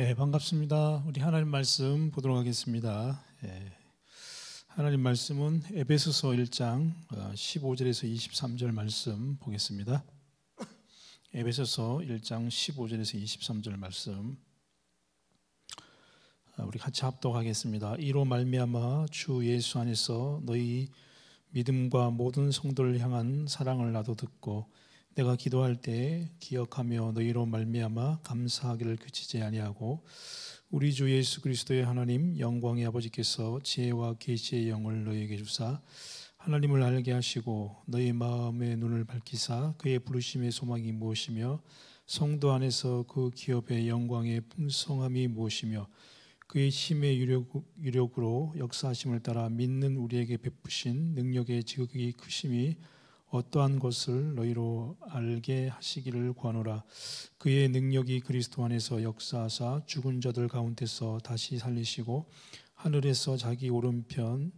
예, 반갑습니다. 우리 하나님 말씀 보도록 하겠습니다. 예, 하나님 말씀은 에베소서 1장 15절에서 어, 23절 말씀 보겠습니다. 에베소서 1장 15절에서 23절 말씀 아, 우리 같이 합독하겠습니다. 이로 말미암아 주 예수 안에서 너희 믿음과 모든 성도를 향한 사랑을 나도 듣고 내가 기도할 때 기억하며 너희로 말미암아 감사하기를 그치지 아니하고 우리 주 예수 그리스도의 하나님 영광의 아버지께서 지혜와 계시의 영을 너희에게 주사 하나님을 알게 하시고 너희 마음의 눈을 밝히사 그의 부르심의 소망이 무엇이며 성도 안에서 그 기업의 영광의 풍성함이 무엇이며 그의 힘의 유력, 으로 역사하심을 따라 믿는 우리에게 베푸신 능력의 지극히 크심이 그 어떠한 것을 너희로 알게 하시기를 구하노라 그의 능력이 그리스도 안에서 역사하사 죽은 자들 가운데서 다시 살리시고 하늘에서 자기 오른편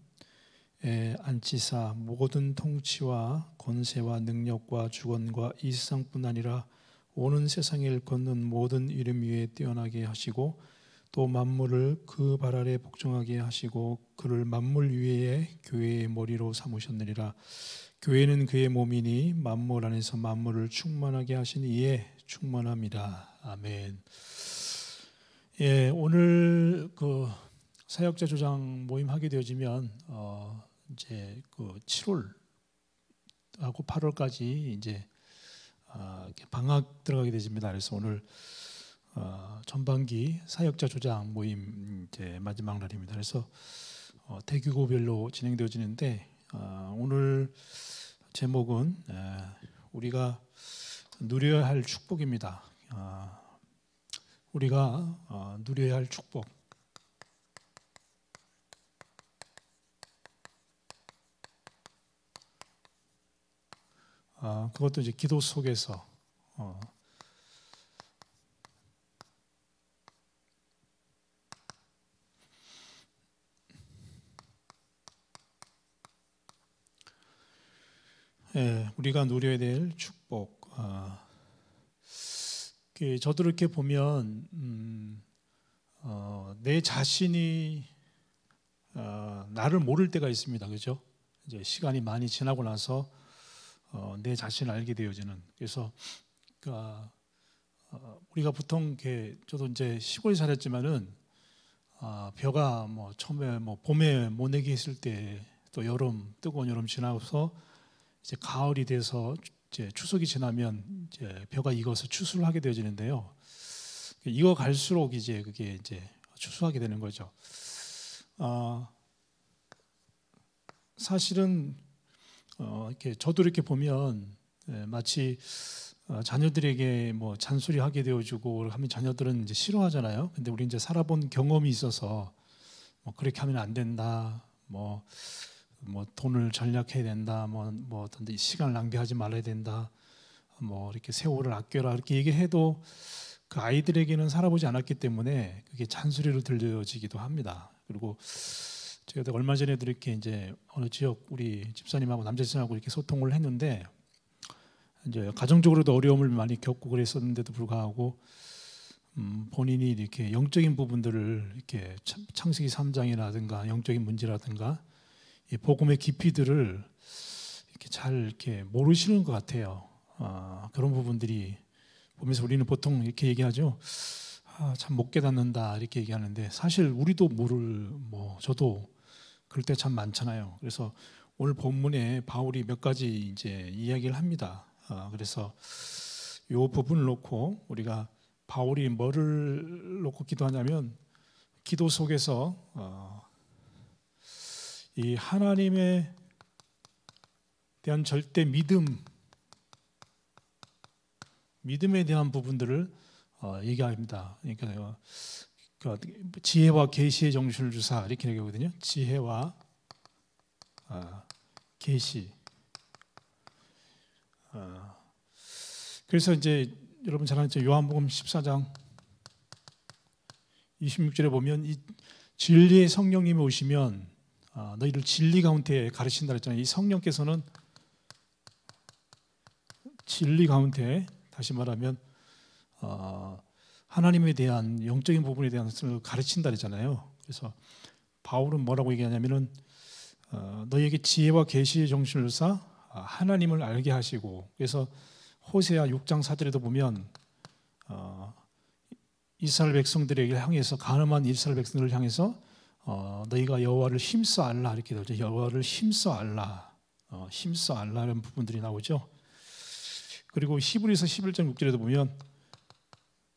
에 안치사 모든 통치와 권세와 능력과 주권과 이 세상뿐 아니라 오는 세상에 일는 모든 이름 위에 뛰어나게 하시고 또 만물을 그 발 아래 복종하게 하시고 그를 만물 위에 교회의 머리로 삼으셨느니라 교회는 그의 몸이니 만물 안에서 만물을 충만하게 하신 이에 충만합니다. 아멘. 예, 오늘 그 사역자 조장 모임 하게 되어지면 어 이제 그 7월 하고 8월까지 이제 어 방학 들어가게 되집니다. 그래서 오늘 어 전반기 사역자 조장 모임 이제 마지막 날입니다. 그래서 어, 대규고별로 진행되어지는데 아, 오늘 제목은 우리가 누려야 할 축복입니다. 아, 우리가 어, 누려야 할 축복. 아, 그것도 이제 기도 속에서 어, 예, 우리가 누려야 될 축복. 아, 그 저도 이렇게 보면 음, 어, 내 자신이 어, 나를 모를 때가 있습니다. 그죠? 이제 시간이 많이 지나고 나서 어, 내 자신을 알게 되어지는. 그래서 그러니까, 우리가 보통 이렇게 저도 이제 시골에 살았지만은 아, 벼가 뭐 처음에 뭐 봄에 모내기 했을 때 또 여름 뜨거운 여름 지나서 이제 가을이 돼서 이제 추석이 지나면 이제 벼가 익어서 추수를 하게 되어지는데요. 익어 갈수록 이제 그게 이제 추수하게 되는 거죠. 아, 사실은 어, 이렇게 저도 이렇게 보면 예, 마치 어, 자녀들에게 뭐 잔소리 하게 되어주고 하면 자녀들은 이제 싫어하잖아요. 근데 우리 이제 살아본 경험이 있어서 뭐 그렇게 하면 안 된다. 뭐뭐 돈을 절약해야 된다, 뭐, 뭐 어떤 시간 을 낭비하지 말아야 된다, 뭐 이렇게 세월을 아껴라 이렇게 얘기해도 그 아이들에게는 살아보지 않았기 때문에 그게 잔소리로 들려지기도 합니다. 그리고 제가 얼마 전에도 이렇게 이제 어느 지역 우리 집사님하고 남자친구하고 이렇게 소통을 했는데 이제 가정적으로도 어려움을 많이 겪고 그랬었는데도 불구하고 음 본인이 이렇게 영적인 부분들을 이렇게 창세기 3장이라든가 영적인 문제라든가 이 복음의 깊이들을 이렇게 잘 이렇게 모르시는 것 같아요. 아, 그런 부분들이 보면서 우리는 보통 이렇게 얘기하죠. 아, 참못 깨닫는다 이렇게 얘기하는데 사실 우리도 모를 뭐 저도 그럴 때 참 많잖아요. 그래서 오늘 본문에 바울이 몇 가지 이제 이야기를 합니다. 아, 그래서 이 부분을 놓고 우리가 바울이 뭐를 놓고 기도하냐면 기도 속에서 어, 이 하나님에 대한 절대 믿음, 믿음에 대한 부분들을 어, 얘기합니다. 그러니까 그 지혜와 계시의 정신을 주사 이렇게 얘기하거든요. 지혜와 아, 계시. 어. 그래서 이제 여러분 잘 아시죠? 요한복음 14장 26절에 보면 이 진리의 성령님이 오시면 아, 너희를 진리 가운데 가르친다 그잖아요이 성령께서는 진리 가운데 다시 말하면 어, 하나님에 대한 영적인 부분에 대한 것을 가르친다 했잖아요 그래서 바울은 뭐라고 얘기하냐면은 어, 너희에게 지혜와 계시의 정신을 사 하나님을 알게 하시고 그래서 호세아 6장 4절에도 보면 어, 이스라엘 백성들에게 향해서 가늠한 이스라엘 백성들을 향해서 어, 너희가 여호와를 힘써 알라 이렇게 되죠. 여호와를 힘써 알라, 어, 힘써 알라는 부분들이 나오죠. 그리고 히브리서 11장 6절에도 보면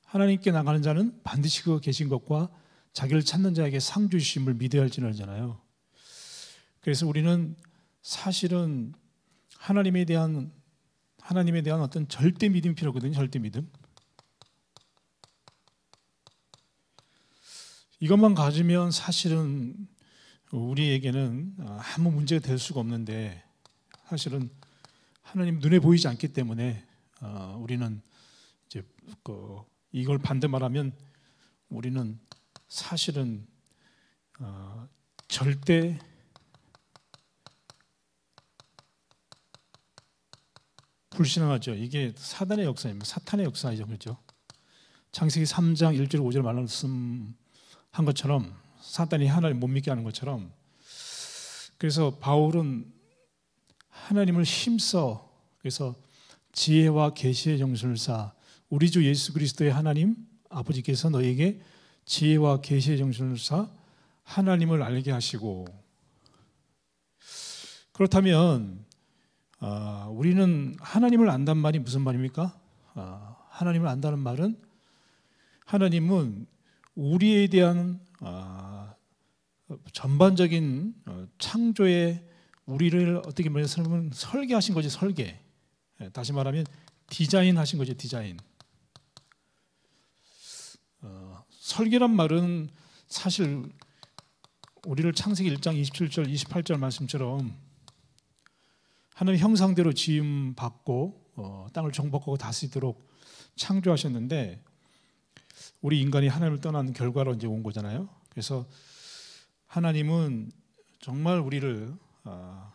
하나님께 나가는 자는 반드시 그 계신 것과 자기를 찾는 자에게 상 주심을 믿어야 할지잖아요 그래서 우리는 사실은 하나님에 대한 하나님에 대한 어떤 절대 믿음이 필요하거든요. 절대 믿음. 이것만 가지면 사실은 우리에게는 어, 아무 문제가 될 수가 없는데 사실은 하나님 눈에 보이지 않기 때문에 어, 우리는 이제 그 이걸 반대 말하면 우리는 사실은 어, 절대 불신하죠 이게 사단의 역사입니다. 사탄의 역사이죠, 그렇죠? 창세기 3장 1절 5절 말씀 한 것처럼 사단이 하나님 못 믿게 하는 것처럼 그래서 바울은 하나님을 힘써 그래서 지혜와 계시의 정신을 사 우리 주 예수 그리스도의 하나님 아버지께서 너에게 지혜와 계시의 정신을 사 하나님을 알게 하시고 그렇다면 어, 우리는 하나님을 안다는 말이 무슨 말입니까? 어, 하나님을 안다는 말은 하나님은 우리에 대한 아, 전반적인 어, 창조의 우리를 어떻게 말하면 설계하신 거지 설계 예, 다시 말하면 디자인하신 거지 디자인 어, 설계란 말은 사실 우리를 창세기 1장 27절 28절 말씀처럼 하나님 형상대로 지음 받고 어, 땅을 정복하고 다스리도록 창조하셨는데 우리 인간이 하나님을 떠난 결과로 이제 온 거잖아요. 그래서 하나님은 정말 우리를 어,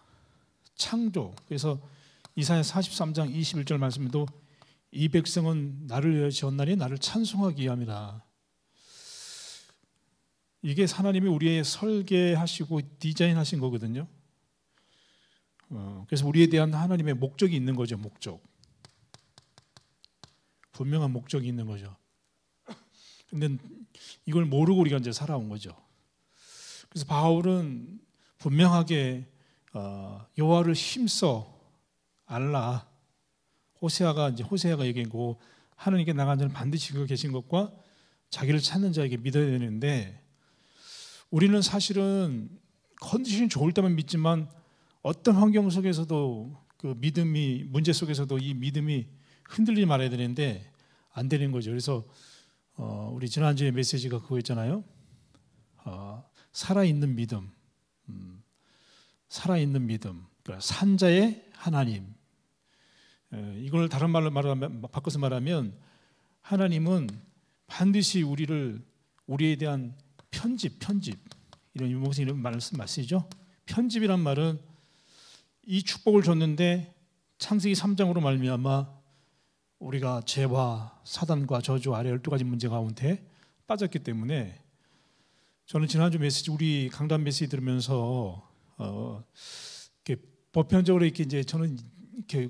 창조. 그래서 이사야 43장 21절 말씀에도 이 백성은 나를 지었나니 나를 찬송하기 위함이라. 이게 하나님이 우리의 설계하시고 디자인하신 거거든요. 어, 그래서 우리에 대한 하나님의 목적이 있는 거죠. 목적. 분명한 목적이 있는 거죠. 근데 이걸 모르고 우리가 이제 살아온 거죠. 그래서 바울은 분명하게 어, 여호와를 힘써 알라. 호세아가 이제 호세아가 얘기고 하나님께 나간 자는 반드시 그 계신 것과 자기를 찾는 자에게 믿어야 되는데 우리는 사실은 컨디션이 좋을 때만 믿지만 어떤 환경 속에서도 그 믿음이 문제 속에서도 이 믿음이 흔들리지 말아야 되는데 안 되는 거죠. 그래서 어, 우리 지난주에 메시지가 그거였잖아요. 어, 살아있는 믿음, 음, 살아있는 믿음, 그러니까 산자의 하나님. 에, 이걸 다른 말로 말하면 바꿔서 말하면 하나님은 반드시 우리를 우리에 대한 편집, 편집 이런 유목성 이런 말씀 맞시죠? 편집이란 말은 이 축복을 줬는데 창세기 3장으로 말미암아 우리가 죄와 사단과 저주 아래 12가지 문제 가운데 빠졌기 때문에 저는 지난주 메시지 우리 강단 메시지 들으면서 어, 이렇게 보편적으로 이렇게 이제 저는 이렇게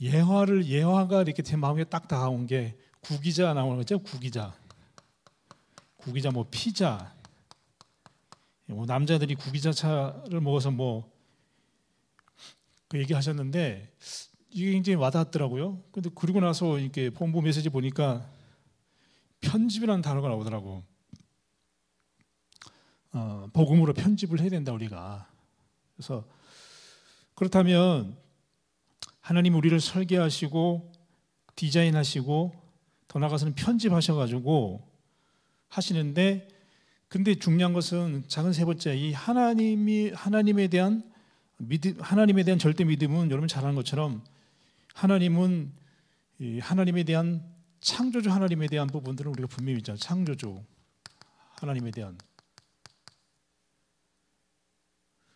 예화를 예화가 이렇게 제 마음에 딱 다가온 게 구기자 나오는 거죠 구기자 구기자 뭐 피자 뭐 남자들이 구기자 차를 먹어서 뭐 그 얘기하셨는데 이게 굉장히 와닿았더라고요. 근데 그리고 나서 이렇게 본부 메시지 보니까 편집이라는 단어가 나오더라고. 어, 복음으로 편집을 해야 된다 우리가. 그래서 그렇다면 하나님 우리를 설계하시고 디자인하시고 더 나아가서는 편집하셔가지고 하시는데 근데 중요한 것은 작은 세 번째 이 하나님이 하나님에 대한 믿음 하나님에 대한 절대 믿음은 여러분 잘 아는 것처럼 하나님은 하나님에 대한 창조주 하나님에 대한 부분들은 우리가 분명히 있잖아요. 창조주 하나님에 대한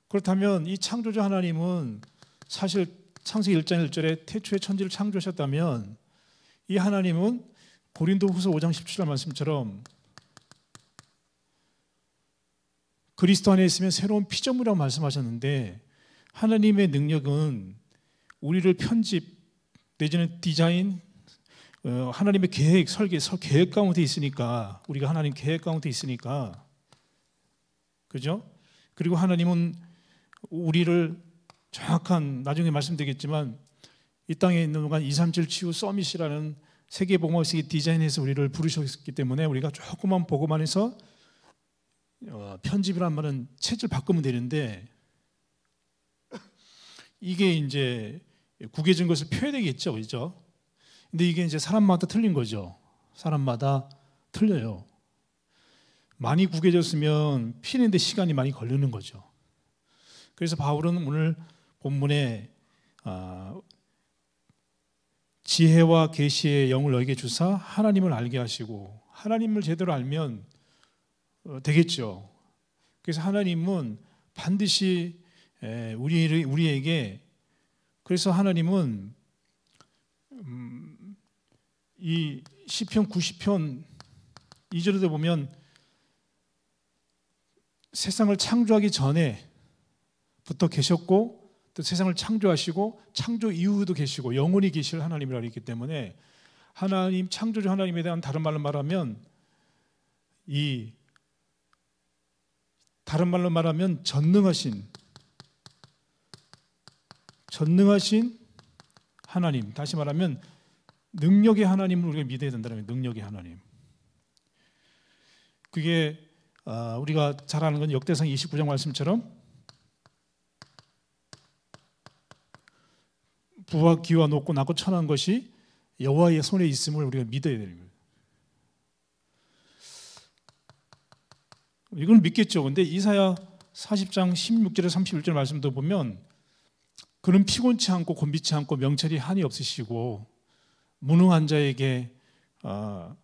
그렇다면 이 창조주 하나님은 사실 창세기 1장 1절에 태초에 천지를 창조하셨다면 이 하나님은 고린도 후서 5장 17절 말씀처럼 그리스도 안에 있으면 새로운 피조물이라고 말씀하셨는데 하나님의 능력은 우리를 편집 내지는 디자인 어, 하나님의 계획 설계 계획 가운데 있으니까 우리가 하나님 계획 가운데 있으니까 그죠? 그리고 하나님은 우리를 정확한 나중에 말씀드리겠지만 이 땅에 있는 동안 2, 3, 7 치유 서밋이라는 세계복음학식디자인에서 우리를 부르셨기 때문에 우리가 조금만 보고만 해서 어, 편집이란 말은 체질 바꾸면 되는데 이게 이제 예, 구겨진 것을 표현되겠죠, 그죠? 근데 이게 이제 사람마다 틀린 거죠. 사람마다 틀려요. 많이 구겨졌으면 피는데 시간이 많이 걸리는 거죠. 그래서 바울은 오늘 본문에 아, 지혜와 계시의 영을 너에게 주사 하나님을 알게 하시고 하나님을 제대로 알면 어, 되겠죠. 그래서 하나님은 반드시 우리 우리에게 그래서 하나님은 음, 이 시편 90편 2절에도 보면 세상을 창조하기 전에부터 계셨고 또 세상을 창조하시고 창조 이후도 에 계시고 영원히 계실 하나님이라 있기 때문에 하나님 창조주 하나님에 대한 다른 말로 말하면 이 다른 말로 말하면 전능하신 전능하신 하나님, 다시 말하면 능력의 하나님을 우리가 믿어야 된다는 능력의 하나님. 그게 아, 우리가 잘 아는 건 역대상 29장 말씀처럼 부와 기와 높고 낮고 천한 것이 여호와의 손에 있음을 우리가 믿어야 되는 거예요. 이건 믿겠죠. 근데 이사야 40장 16절에 31절 말씀도 보면 그는 피곤치 않고 곤비치 않고 명철이 한이 없으시고 무능한 자에게 어,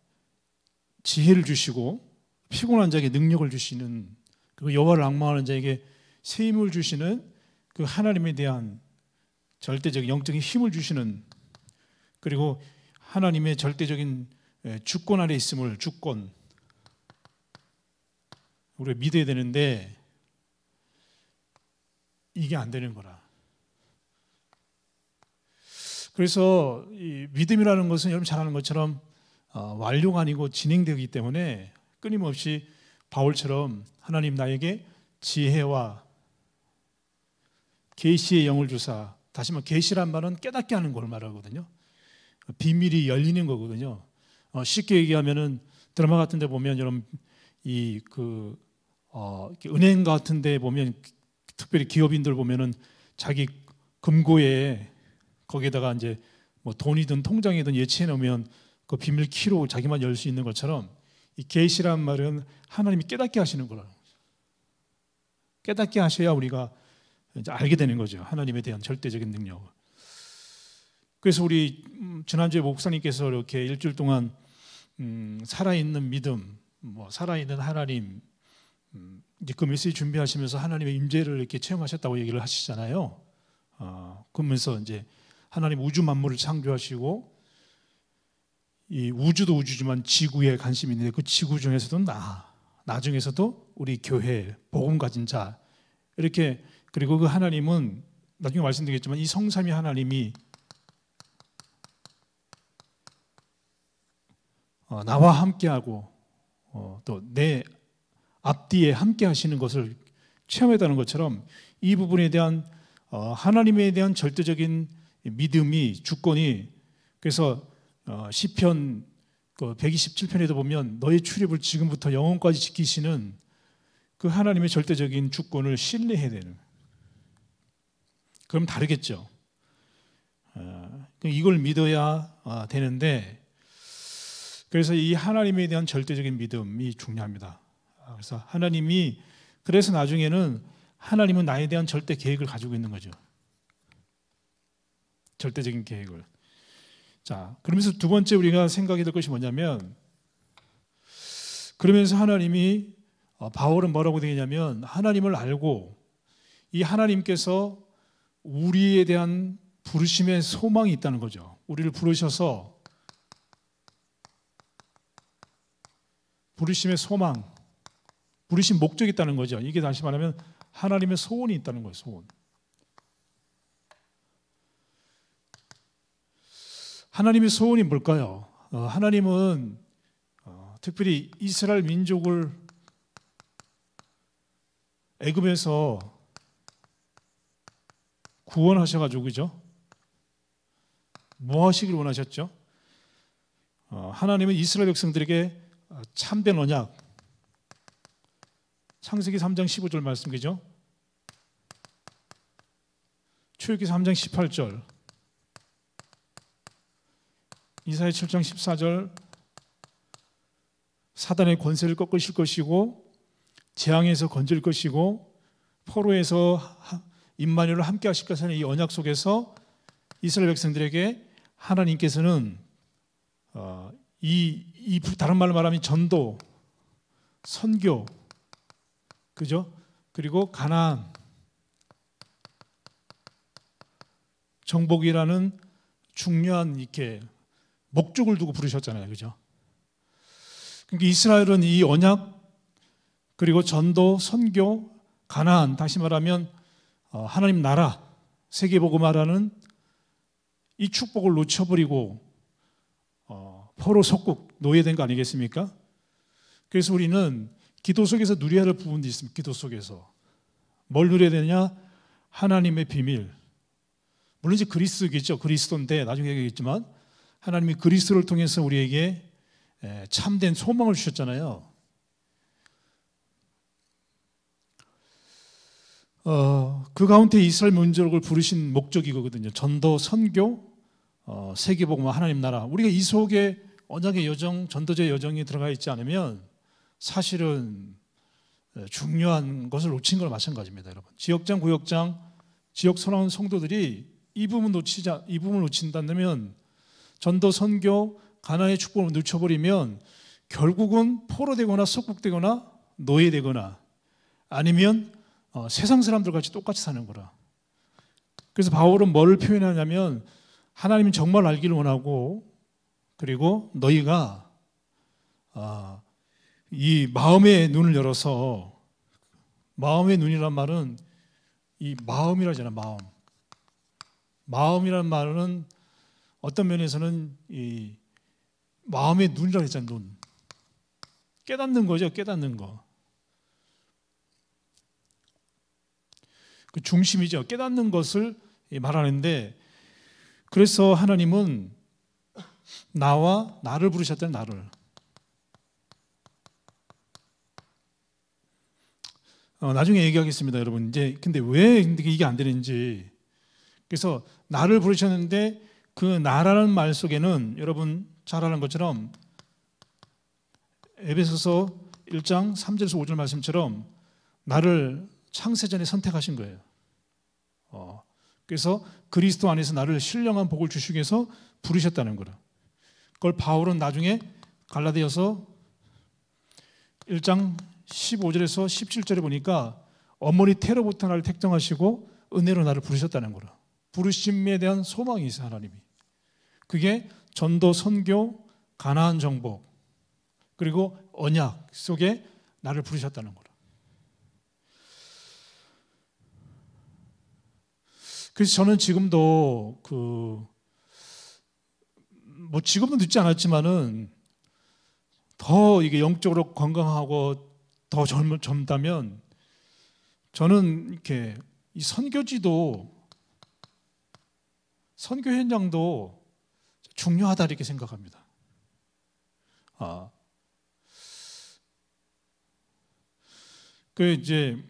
지혜를 주시고 피곤한 자에게 능력을 주시는 그리고 여호와를 악망하는 자에게 새 힘을 주시는 그 하나님에 대한 절대적인 영적인 힘을 주시는 그리고 하나님의 절대적인 예, 주권 아래 있음을 주권 우리가 믿어야 되는데 이게 안 되는 거라. 그래서 이 믿음이라는 것은 여러분 잘 아는 것처럼 어, 완료가 아니고 진행되기 때문에 끊임없이 바울처럼 하나님 나에게 지혜와 계시의 영을 주사 다시 말해 계시란 말은 깨닫게 하는 걸 말하거든요. 비밀이 열리는 거거든요. 어, 쉽게 얘기하면은 드라마 같은데 보면 여러분 이그 어, 은행 같은데 보면 특별히 기업인들 보면은 자기 금고에 거기에다가 이제 뭐 돈이든 통장이든 예치해 놓으면 그 비밀 키로 자기만 열 수 있는 것처럼 이 계시란 말은 하나님이 깨닫게 하시는 거라는 거죠. 깨닫게 하셔야 우리가 이제 알게 되는 거죠. 하나님에 대한 절대적인 능력을. 그래서 우리 음, 지난주에 목사님께서 이렇게 일주일 동안 음, 살아있는 믿음, 뭐 살아있는 하나님 음, 이제 그 메시지 준비하시면서 하나님의 임재를 이렇게 체험하셨다고 얘기를 하시잖아요. 어, 그러면서 이제 하나님 우주 만물을 창조하시고 이 우주도 우주지만 지구에 관심이 있는데 그 지구 중에서도 나, 나 중에서도 우리 교회, 복음 가진 자 이렇게 그리고 그 하나님은 나중에 말씀드리겠지만 이 성삼위 하나님이 어, 나와 함께하고 어, 또내 앞뒤에 함께 하시는 것을 체험했다는 것처럼 이 부분에 대한 어, 하나님에 대한 절대적인 믿음이 주권이 그래서 어, 시편 127편에도 그 보면 너의 출입을 지금부터 영원까지 지키시는 그 하나님의 절대적인 주권을 신뢰해야 되는 그럼 다르겠죠. 어, 이걸 믿어야 어, 되는데 그래서 이 하나님에 대한 절대적인 믿음이 중요합니다. 그래서 하나님이 그래서 나중에는 하나님은 나에 대한 절대 계획을 가지고 있는 거죠. 절대적인 계획을. 자, 그러면서 두 번째 우리가 생각이 될 것이 뭐냐면 그러면서 하나님이 어, 바울은 뭐라고 되냐면 하나님을 알고 이 하나님께서 우리에 대한 부르심의 소망이 있다는 거죠. 우리를 부르셔서 부르심의 소망, 부르심 목적이 있다는 거죠. 이게 다시 말하면 하나님의 소원이 있다는 거예요. 소원. 하나님의 소원이 뭘까요? 어, 하나님은 어, 특별히 이스라엘 민족을 애굽에서 구원하셔가지고 그죠? 뭐 하시길 원하셨죠? 어, 하나님은 이스라엘 백성들에게 어, 참된 언약 창세기 3장 15절 말씀이죠. 출애기 3장 18절 이사야 7장 14절 사단의 권세를 꺾으실 것이고 재앙에서 건질 것이고 포로에서 임마녀를 함께 하실 것이라는 이 언약 속에서 이스라엘 백성들에게 하나님께서는 어, 이, 이 다른 말로 말하면 전도, 선교, 그죠? 그리고 가나안 정복이라는 중요한 이렇게 목적을 두고 부르셨잖아요. 그죠? 그러니까 이스라엘은 이 언약 그리고 전도, 선교, 가나안 다시 말하면 어, 하나님 나라 세계 복음화라는 이 축복을 놓쳐버리고 어, 포로 속국 노예된 거 아니겠습니까? 그래서 우리는 기도 속에서 누려야 할 부분도 있습니다. 기도 속에서 뭘 누려야 되냐? 하나님의 비밀. 물론 이제 그리스도죠 그리스도인데 나중에 얘기했지만 하나님이 그리스도를 통해서 우리에게 참된 소망을 주셨잖아요. 어, 그 가운데 이스라엘 민족을 부르신 목적이거든요. 전도, 선교, 어, 세계복음화, 하나님 나라. 우리가 이 속에 언약의 여정, 전도제 여정이 들어가 있지 않으면 사실은 중요한 것을 놓친 걸 마찬가지입니다, 여러분. 지역장, 구역장, 지역 선원 성도들이 이 부분 놓치자, 이 부분 놓친다면 전도, 선교, 가나의 축복을 늦춰버리면 결국은 포로되거나 속국되거나 노예되거나 아니면 어, 세상 사람들 같이 똑같이 사는 거라. 그래서 바울은 뭘 표현하냐면 하나님은 정말 알기를 원하고 그리고 너희가 아, 이 마음의 눈을 열어서 마음의 눈이란 말은 이 마음이라잖아 마음. 마음이란 말은 어떤 면에서는 이 마음의 눈이라고 했잖아요. 눈. 깨닫는 거죠. 깨닫는 거. 그 중심이죠. 깨닫는 것을 말하는데 그래서 하나님은 나와 나를 부르셨던 나를. 어, 나중에 얘기하겠습니다, 여러분. 이제 근데 왜 이게 안 되는지. 그래서 나를 부르셨는데 그 나라는 말 속에는 여러분 잘 아는 것처럼 에베소서 1장 3절에서 5절 말씀처럼 나를 창세전에 선택하신 거예요. 어, 그래서 그리스도 안에서 나를 신령한 복을 주시기 위해서 부르셨다는 거라. 그걸 바울은 나중에 갈라디아서 1장 15절에서 17절에 보니까 어머니 테로부터 나를 택정하시고 은혜로 나를 부르셨다는 거라. 부르심에 대한 소망이 있어 하나님이. 그게 전도, 선교, 가나안 정복 그리고 언약 속에 나를 부르셨다는 거라. 그래서 저는 지금도 그 뭐 지금은 늦지 않았지만은 더 이게 영적으로 건강하고 더 젊, 젊다면 저는 이렇게 이 선교지도 선교 현장도 중요하다 이렇게 생각합니다. 아, 그 이제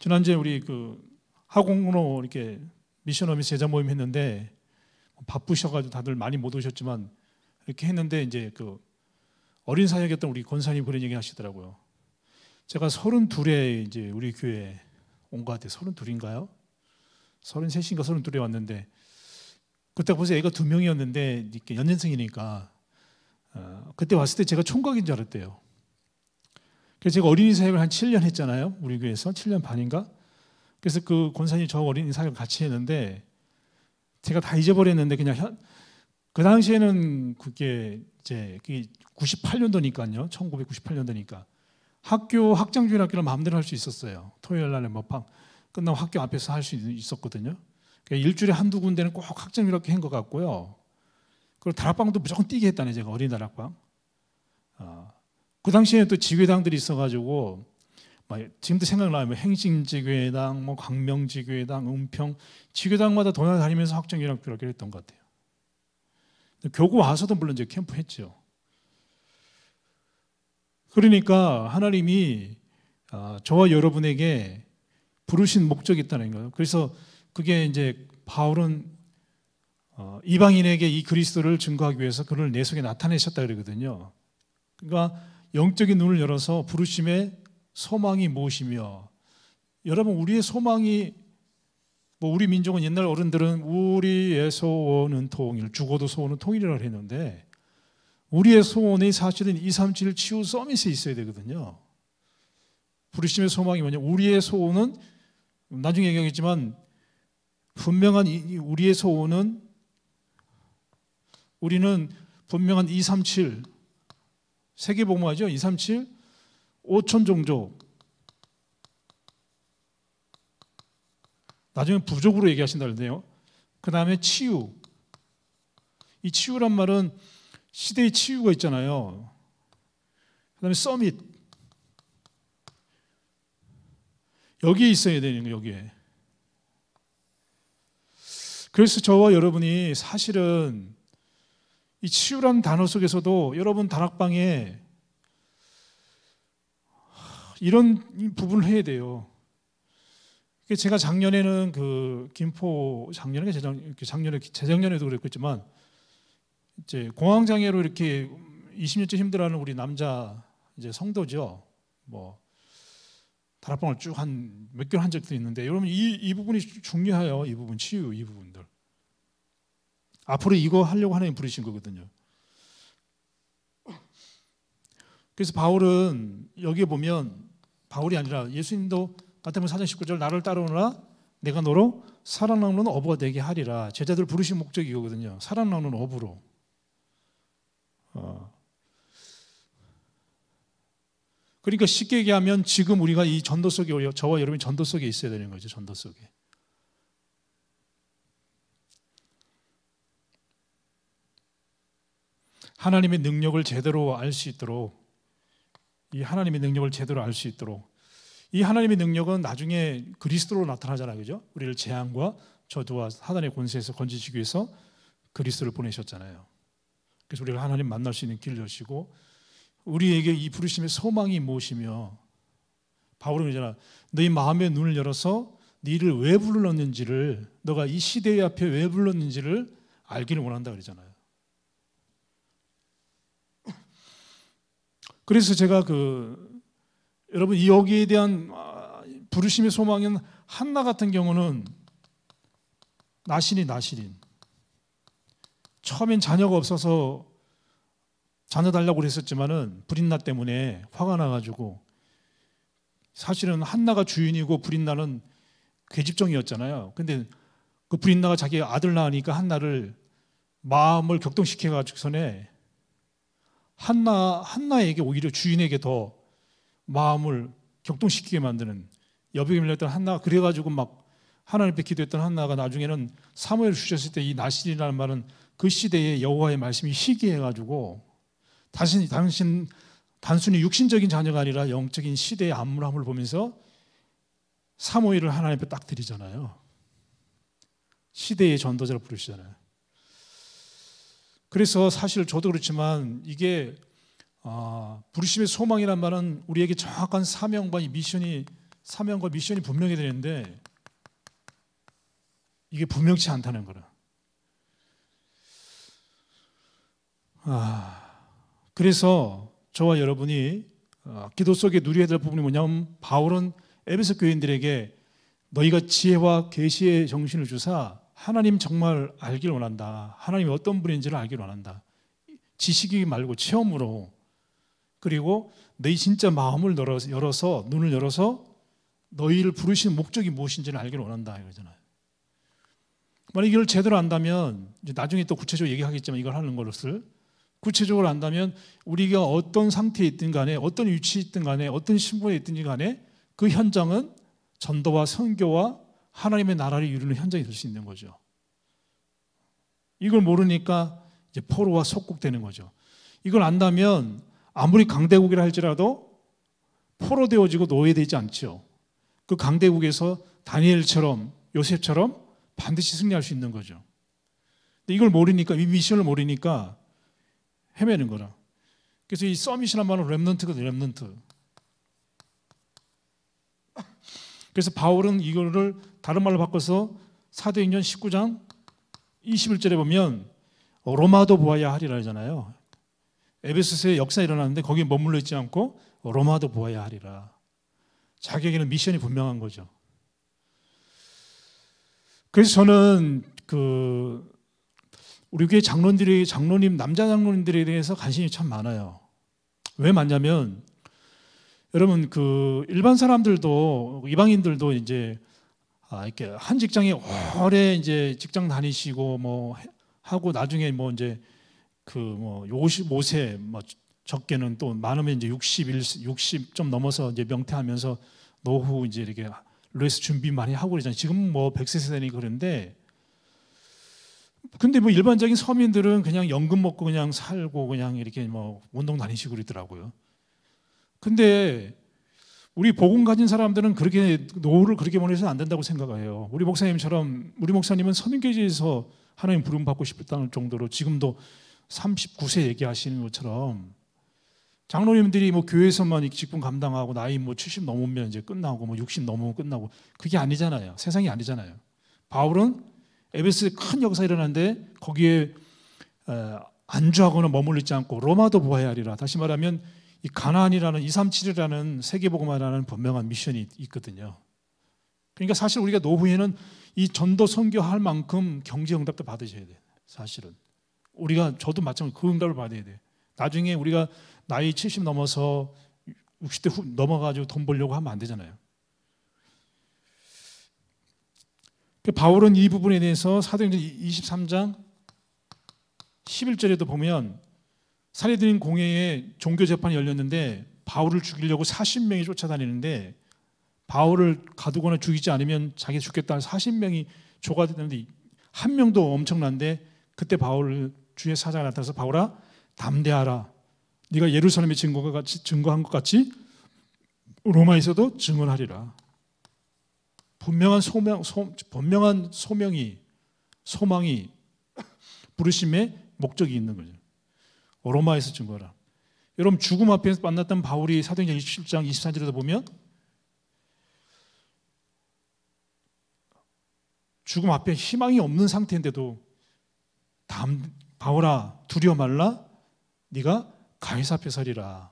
지난주에 우리 그 학공로 이렇게 미션어미 제자 모임 했는데 바쁘셔가지고 다들 많이 못 오셨지만 이렇게 했는데 이제 그 어린 사역이던 우리 권사님 그런 얘기 하시더라고요. 제가 서른 둘에 이제 우리 교회 온것 같아요. 서른 둘인가요? 서른 셋인가 서른 둘에 왔는데 그때 보세요. 애가 두 명이었는데 이렇게 연년생이니까 어, 그때 왔을 때 제가 총각인 줄 알았대요. 그래서 제가 어린이 사역을 한 7년 했잖아요. 우리 교회에서 7년 반인가? 그래서 그 권사님 저 어린이 사역을 같이 했는데 제가 다 잊어버렸는데 그냥 현, 그 당시에는 그게 이제 98년도니까요. 1998년도니까 학교 학장주일 학교를 마음대로 할 수 있었어요. 토요일 날에 먹방 뭐 끝나고 학교 앞에서 할 수 있었거든요. 그러니까 일주일에 한두 군데는 꼭 학점 이렇게 한 것 같고요. 그리고 다락방도 무조건 뛰게 했다네 제가 어린 다락방. 어. 그 당시에는 또 지교회당들이 있어가지고 막 지금도 생각나요. 행신지교회당, 뭐, 뭐 광명지교회당, 은평 지교당마다 돌아다니면서 학정이랑 그렇게 했던 것 같아요. 교구 와서도 물론 이제 캠프했죠. 그러니까 하나님이 어, 저와 여러분에게 부르신 목적이 있다는 거예요. 그래서 그게 이제 바울은 어, 이방인에게 이 그리스도를 증거하기 위해서 그를 내 속에 나타내셨다 그러거든요. 그러니까 영적인 눈을 열어서 부르심의 소망이 무엇이며 여러분 우리의 소망이 뭐 우리 민족은 옛날 어른들은 우리의 소원은 통일, 죽어도 소원은 통일이라고 했는데 우리의 소원이 사실은 2, 3, 7 치유 서밋에 있어야 되거든요. 부르심의 소망이 뭐냐? 우리의 소원은 나중에 얘기하겠지만 분명한 우리에서 오는 우리는 분명한 237세계복무하죠237 5천 종족 나중에 부족으로 얘기하신다는데요. 그 다음에 치유. 이 치유란 말은 시대의 치유가 있잖아요. 그 다음에 서밋. 여기에 있어야 되는 거예요, 여기에. 그래서 저와 여러분이 사실은 이치유라 단어 속에서도 여러분 단학방에 이런 부분을 해야 돼요. 제가 작년에는 그 김포 작년에 그 그 작년에 재작년에도 그랬겠지만 이제 공황장애로 이렇게 20년째 힘들어하는 우리 남자 이제 성도죠. 뭐 다락방을 쭉 한 몇 개월 한 적도 있는데 여러분 이, 이 부분이 중요해요. 이 부분 치유 이 부분들. 앞으로 이거 하려고 하나님 부르신 거거든요. 그래서 바울은 여기에 보면 바울이 아니라 예수님도 같으 사장 19절 나를 따르오라 내가 너로 살아남는 어부가 되게 하리라 제자들 부르신 목적이 거든요 살아남는 어부로. 어. 그러니까 쉽게 얘기하면 지금 우리가 이 전도 속에 저와 여러분이 전도 속에 있어야 되는 거죠. 전도 속에. 하나님의 능력을 제대로 알 수 있도록 이 하나님의 능력을 제대로 알 수 있도록 이 하나님의 능력은 나중에 그리스도로 나타나잖아요. 그죠? 우리를 재앙과 저주와 사단의 권세에서 건지시기 위해서 그리스도를 보내셨잖아요. 그래서 우리가 하나님 만날 수 있는 길을 여시고 우리에게 이 부르심의 소망이 무엇이며 바울은 그러잖아. 너희 마음의 눈을 열어서 너희를 왜 불렀는지를 너가 이 시대 앞에 왜 불렀는지를 알기를 원한다 그러잖아요. 그래서 제가 그 여러분 여기에 대한 아, 부르심의 소망인 한나 같은 경우는 나신이 나신인 처음엔 자녀가 없어서 자녀 달라고 그랬었지만은 불인나 때문에 화가 나가지고 사실은 한나가 주인이고 불인나는 괴집종이었잖아요. 근데 그 불인나가 자기 아들 낳으니까 한나를 마음을 격동시켜 가지고전에 한나 한나에게 오히려 주인에게 더 마음을 격동시키게 만드는 여백에 밀렸던 한나 가 그래 가지고 막 하나님 께 기도했던 한나가 나중에는 사무엘 주셨을 때 이 나실이라는 말은 그 시대의 여호와의 말씀이 희귀해 가지고 당신, 당신 단순히 육신적인 자녀가 아니라 영적인 시대의 암울함을 보면서 사모이를 하나님 께딱 드리잖아요. 시대의 전도자를 부르시잖아요. 그래서 사실 저도 그렇지만 이게 어, 부르심의 소망이란 말은 우리에게 정확한 사명과 미션이 사명과 미션이 분명히 되는데 이게 분명치 않다는 거라. 아. 그래서 저와 여러분이 어, 기도 속에 누려야 될 부분이 뭐냐면 바울은 에베소 교인들에게 너희가 지혜와 계시의 정신을 주사 하나님 정말 알기를 원한다. 하나님이 어떤 분인지를 알기를 원한다. 지식이 말고 체험으로 그리고 너희 진짜 마음을 열어서 눈을 열어서 너희를 부르신 목적이 무엇인지를 알기를 원한다 이거잖아요. 만약 이걸 제대로 안다면 나중에 또 구체적으로 얘기하겠지만 이걸 하는 것을 구체적으로 안다면 우리가 어떤 상태에 있든 간에 어떤 위치에 있든 간에 어떤 신분에 있든지 간에 그 현장은 전도와 선교와 하나님의 나라를 이루는 현장이 될 수 있는 거죠. 이걸 모르니까 이제 포로와 속국되는 거죠. 이걸 안다면 아무리 강대국이라 할지라도 포로 되어지고 노예되지 않죠. 그 강대국에서 다니엘처럼 요셉처럼 반드시 승리할 수 있는 거죠. 근데 이걸 모르니까 이 미션을 모르니까 헤매는 거라. 그래서 이 서밋이란 말은 렘넌트거든요. 렘넌트. 그래서 바울은 이거를 다른 말로 바꿔서 사도행전 19장 21절에 보면 로마도 보아야 하리라 하잖아요. 에베소스의 역사 일어나는데 거기에 머물러 있지 않고 로마도 보아야 하리라. 자기에게는 미션이 분명한 거죠. 그래서 저는 그 우리 교회 장로들이 장로님 남자 장로님들에 대해서 관심이 참 많아요. 왜 많냐면 여러분 그 일반 사람들도 이방인들도 이제 아 이렇게 한 직장에 오래 이제 직장 다니시고 뭐 하고 나중에 뭐 이제 그 뭐 55세 뭐 적게는 또 많으면 이제 61 60 좀 넘어서 이제 명퇴하면서 노후 이제 이렇게 레스 준비 많이 하고 그러잖아요. 지금 뭐 100세 세대니 그런데 근데 뭐 일반적인 서민들은 그냥 연금 먹고 그냥 살고 그냥 이렇게 뭐 운동 다니시고 그러더라고요. 근데 우리 복음 가진 사람들은 그렇게 노후를 그렇게 보내서는 안 된다고 생각해요. 우리 목사님처럼 우리 목사님은 서민교지에서 하나님 부름 받고 싶었다는 정도로 지금도 39세 얘기하시는 것처럼 장로님들이 뭐 교회에서만 직분 감당하고 나이 뭐 70 넘으면 이제 끝나고 뭐 60 넘으면 끝나고 그게 아니잖아요. 세상이 아니잖아요. 바울은 에베스에 큰 역사 일어났는데 거기에 어, 안주하거나 머물리지 않고 로마도 보아야하리라. 다시 말하면 이 가나안이라는 237이라는 세계복음화라는 분명한 미션이 있거든요. 그러니까 사실 우리가 노후에는 이 전도 선교할 만큼 경제 응답도 받으셔야 돼요. 사실은 우리가 저도 마찬가지 로그 응답을 받아야 돼요. 나중에 우리가 나이 70 넘어서 60대 후 넘어가지고 돈 벌려고 하면 안 되잖아요. 그 바울은 이 부분에 대해서 사도행전 23장 11절에도 보면 사례드린 공회에 종교 재판이 열렸는데 바울을 죽이려고 40명이 쫓아다니는데 바울을 가두거나 죽이지 않으면 자기 죽겠다 는 40명이 조가 됐는데 한 명도 엄청난데 그때 바울 주의 사장가 나타나서 바울아 담대하라 네가 예루살렘의 증거가 같이 증거한 것 같이 로마에서도 증언하리라 분명한 소명, 소, 분명한 소명이 소망이 부르심의 목적이 있는 거죠. 로마에서 증거라. 여러분 죽음 앞에서 만났던 바울이 사도행전 27장 24절에서 보면 죽음 앞에 희망이 없는 상태인데도 다음 바울아 두려워 말라 네가 가이사 앞에 서리라.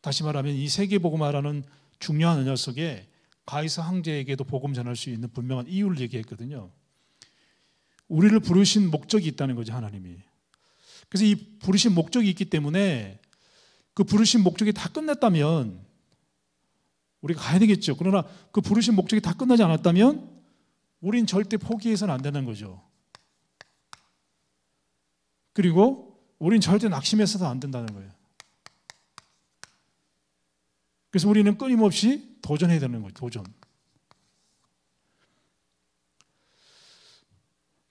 다시 말하면 이 세계 보고 말하는 중요한 언약 속에 가이사 황제에게도 복음 전할 수 있는 분명한 이유를 얘기했거든요. 우리를 부르신 목적이 있다는 거죠, 하나님이. 그래서 이 부르신 목적이 있기 때문에 그 부르신 목적이 다 끝났다면 우리가 가야 되겠죠. 그러나 그 부르신 목적이 다 끝나지 않았다면 우린 절대 포기해서는 안 되는 거죠. 그리고 우린 절대 낙심해서도 안 된다는 거예요. 그래서 우리는 끊임없이 도전해야 되는 거예요. 도전.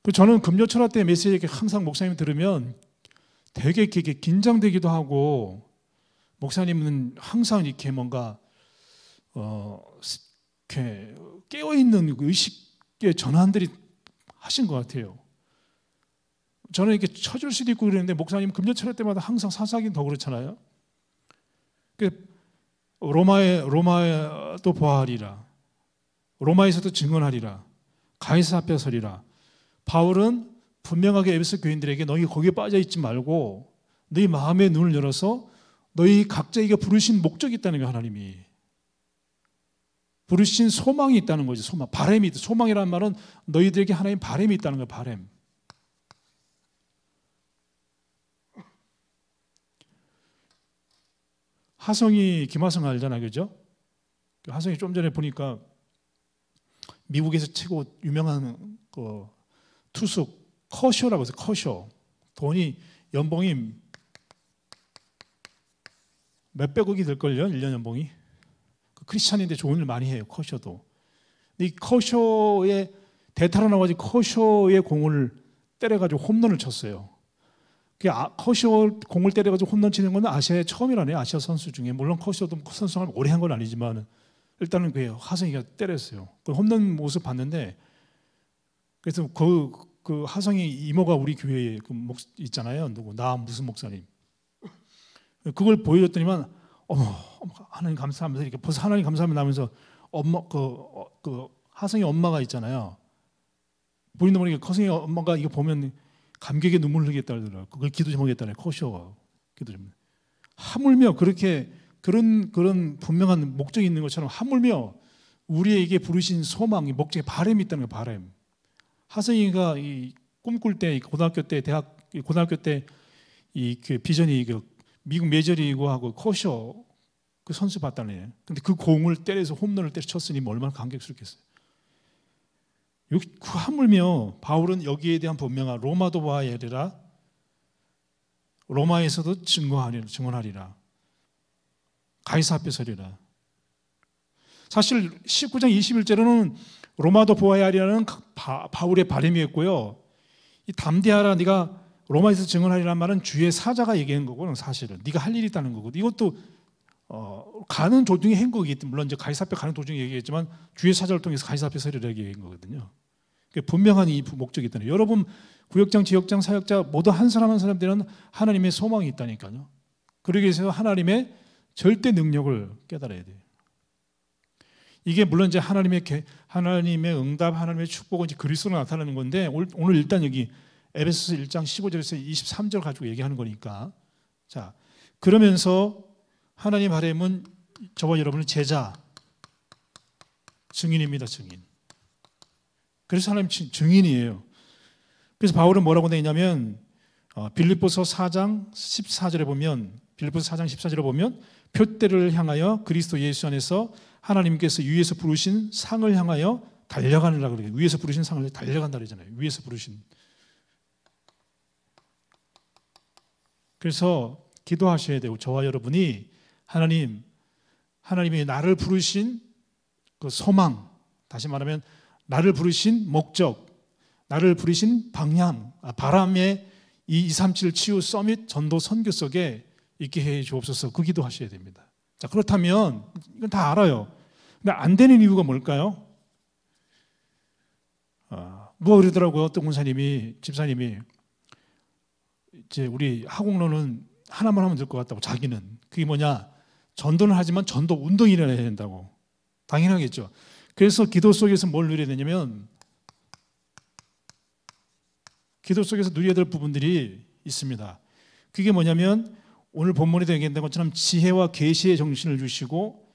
그 저는 금요철학 때 메시지 이 항상 목사님 들으면 되게 이렇게 긴장되기도 하고 목사님은 항상 이렇게 뭔가 어 이렇게 깨어 있는 의식의 전환들이 하신 것 같아요. 저는 이렇게 쳐줄 수도 있고 그랬는데 목사님 금요철학 때마다 항상 사사긴 더 그렇잖아요. 그 로마에 로마에도 보하리라. 아 로마에서도 증언하리라. 가이사 앞에 서리라. 바울은 분명하게 에베소 교인들에게 너희 거기에 빠져 있지 말고 너희 마음의 눈을 열어서 너희 각자에게 부르신 목적이 있다는 거예요, 하나님이. 부르신 소망이 있다는 거지, 소망. 바램이 있다. 소망이라는 말은 너희들에게 하나님 바램이 있다는 거예요, 바램. 하성이 김화성 알잖아, 그죠? 하성이 그 좀 전에 보니까 미국에서 최고 유명한 그 투수 커쇼라고 해서 커쇼 돈이 연봉이 몇백억이 될걸요 1년 연봉이 그 크리스찬인데 좋은 일 많이 해요 커쇼도 이 커쇼의 대타로 나와서 커쇼의 공을 때려가지고 홈런을 쳤어요 그 아, 커쇼 공을 때려가지고 홈런 치는 건 아시아의 처음이라네 아시아 선수 중에 물론 커쇼도 뭐 선수생활 오래 한 건 아니지만 일단은 그 하성이가 때렸어요. 그 홈런 모습 봤는데 그래서 그, 그 하성이 이모가 우리 교회에 그 목, 있잖아요. 누구 나 무슨 목사님. 그걸 보여줬더니만 어머, 어머 하나님 감사합니다 이렇게 벌써 하나님 감사하면서 합니다 엄마 그, 어, 그 하성이 엄마가 있잖아요. 본인도 모르게 커성이 엄마가 이거 보면 감격에눈물 흘리겠다 하더라고요. 그걸 기도 제목했다네. 코쇼가 기도 제목. 하물며 그렇게 그런 그런 분명한 목적이 있는 것처럼 하물며 우리에게 부르신 소망이 목적에 바램이 있다는 거예요. 바램. 하성이가 이 꿈꿀 때 고등학교 때 대학 고등학교 때 이 그 비전이 그 미국 메이저리그 하고 코쇼 그 선수 봤다네. 근데 그 공을 때려서 홈런을 때려 쳤으니 뭐 얼마나 감격스럽겠어요. 그 하물며 바울은 여기에 대한 분명한 로마도 와야리라 로마에서도 증거하리라 증언하리라 가이사 앞에 서리라 사실 19장 21절에는 로마도 보아야리라는 바울의 발음이었고요 이 담대하라 네가 로마에서 증언하리라는 말은 주의 사자가 얘기한 거고는 사실은 네가 할 일이 있다는 거고 이것도 어, 가는 도중에 한 거기 때문에 물론 이제 가이사페 가는 도중에 얘기했지만 주의 사자를 통해서 가이사페 서류를 얘기한 거거든요. 분명한 이 목적이 있다는 여러분 구역장, 지역장, 사역자 모두 한 사람 한 사람들은 하나님의 소망이 있다니까요. 그러기 위해서 하나님의 절대 능력을 깨달아야 돼요. 이게 물론 이제 하나님의 하나님의 응답, 하나님의 축복은 이제 그리스도로 나타나는 건데 오늘 일단 여기 에베소서 1장 15절에서 23절 가지고 얘기하는 거니까 자 그러면서 하나님 하렘은 저와 여러분은 제자 증인입니다. 증인. 그래서 하나님 증인이에요. 그래서 바울은 뭐라고 되냐면 어, 빌립보서 4장 14절에 보면 빌립보서 4장 14절에 보면 표대를 향하여 그리스도 예수 안에서 하나님께서 위에서 부르신 상을 향하여 달려가느라 그래요. 위에서 부르신 상을 달려간다 그러잖아요. 위에서 부르신. 그래서 기도하셔야 되고 저와 여러분이 하나님, 하나님이 나를 부르신 그 소망, 다시 말하면 나를 부르신 목적, 나를 부르신 방향, 아, 바람의 이237 치유 서밋 전도 선교 속에 있게 해 주옵소서 그 기도 하셔야 됩니다. 자, 그렇다면 이건 다 알아요. 근데 안 되는 이유가 뭘까요? 아, 누 그러더라고요. 어떤 군사님이, 집사님이 이제 우리 하공론은 하나만 하면 될 것 같다고 자기는. 그게 뭐냐? 전도는 하지만 전도 운동이라 해야 된다고. 당연하겠죠. 그래서 기도 속에서 뭘 누려야 되냐면 기도 속에서 누려야 될 부분들이 있습니다. 그게 뭐냐면 오늘 본문에되얘기했 것처럼 지혜와 계시의 정신을 주시고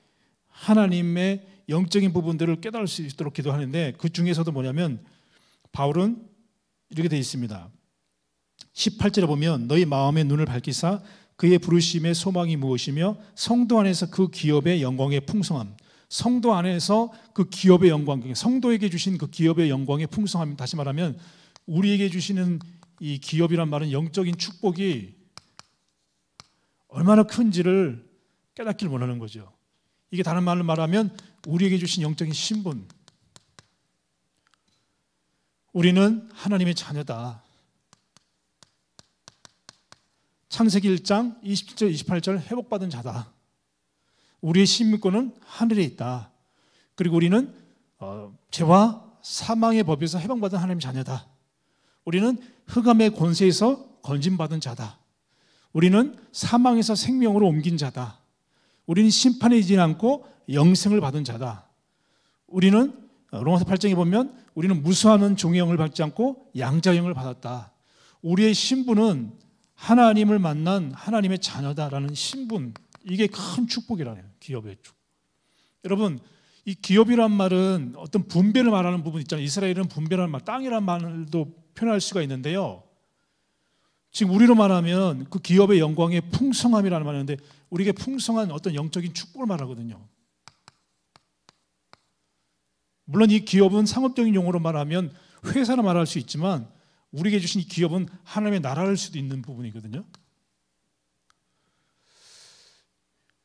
하나님의 영적인 부분들을 깨달을 수 있도록 기도하는데 그 중에서도 뭐냐면 바울은 이렇게 되어 있습니다. 18절에 보면 너희 마음의 눈을 밝히사 그의 부르심의 소망이 무엇이며 성도 안에서 그 기업의 영광의 풍성함 성도 안에서 그 기업의 영광 그러니까 성도에게 주신 그 기업의 영광의 풍성함 다시 말하면 우리에게 주시는 이 기업이란 말은 영적인 축복이 얼마나 큰지를 깨닫길 원하는 거죠. 이게 다른 말로 말하면 우리에게 주신 영적인 신분 우리는 하나님의 자녀다. 창세기 1장 27절 28절 회복받은 자다. 우리의 시민권은 하늘에 있다. 그리고 우리는 어, 죄와 사망의 법에서 해방받은 하나님의 자녀다. 우리는 흑암의 권세에서 건진받은 자다. 우리는 사망에서 생명으로 옮긴 자다. 우리는 심판에 이지 않고 영생을 받은 자다. 우리는 어, 로마서 8장에 보면 우리는 무수하는 종의 영을 받지 않고 양자 영을 받았다. 우리의 신분은 하나님을 만난 하나님의 자녀다라는 신분 이게 큰 축복이라네요. 기업의 축. 여러분 이 기업이란 말은 어떤 분배를 말하는 부분 있잖아요. 이스라엘은 분배란 말, 땅이란 말도 표현할 수가 있는데요. 지금 우리로 말하면 그 기업의 영광의 풍성함이라는 말인데 우리에게 풍성한 어떤 영적인 축복을 말하거든요. 물론 이 기업은 상업적인 용어로 말하면 회사로 말할 수 있지만 우리에게 주신 이 기업은 하나님의 나라일 수도 있는 부분이거든요.